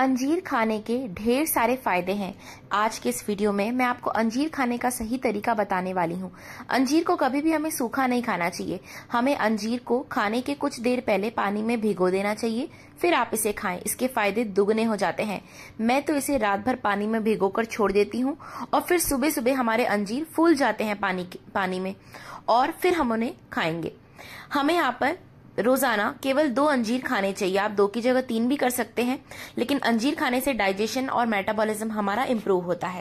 अंजीर खाने के ढेर सारे फायदे हैं आज के इस वीडियो में मैं आपको अंजीर खाने का सही तरीका बताने वाली हूँ अंजीर को कभी भी हमें सूखा नहीं खाना चाहिए हमें अंजीर को खाने के कुछ देर पहले पानी में भिगो देना चाहिए फिर आप इसे खाएं इसके फायदे दुगने हो जाते हैं मैं तो इसे रात भर पानी में भिगो कर छोड़ देती हूँ और फिर सुबह सुबह हमारे अंजीर फूल जाते हैं पानी पानी में और फिर हम उन्हें खाएंगे हमें यहाँ पर रोजाना केवल दो अंजीर खाने चाहिए आप दो की जगह तीन भी कर सकते हैं लेकिन अंजीर खाने से डाइजेशन और मेटाबॉलिज्म हमारा इम्प्रूव होता है